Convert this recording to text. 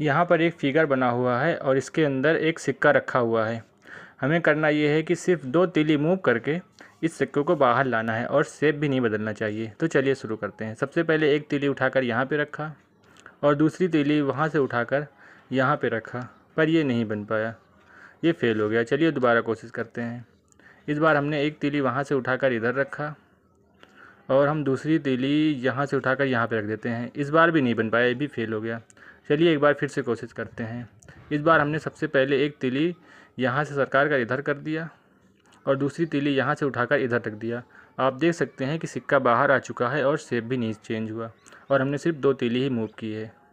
यहाँ पर एक फिगर बना हुआ है और इसके अंदर एक सिक्का रखा हुआ है हमें करना ये है कि सिर्फ दो तिली मूव करके इस सिक्के को बाहर लाना है और सेप भी नहीं बदलना चाहिए तो चलिए शुरू करते हैं सबसे पहले एक तिली उठाकर यहाँ पे रखा और दूसरी तिली वहाँ से उठाकर यहाँ पे रखा पर यह नहीं बन पाया ये फेल हो गया चलिए दोबारा कोशिश करते हैं इस बार हमने एक तिली वहाँ से उठाकर इधर रखा और हम दूसरी तिली यहाँ से उठाकर यहाँ पर रख देते हैं इस बार भी नहीं बन पाया ये भी फेल हो गया चलिए एक बार फिर से कोशिश करते हैं इस बार हमने सबसे पहले एक तिली यहाँ से सरकार का इधर कर दिया और दूसरी तिली यहाँ से उठाकर इधर रख दिया आप देख सकते हैं कि सिक्का बाहर आ चुका है और सेप भी नहीं चेंज हुआ और हमने सिर्फ दो तिली ही मूव की है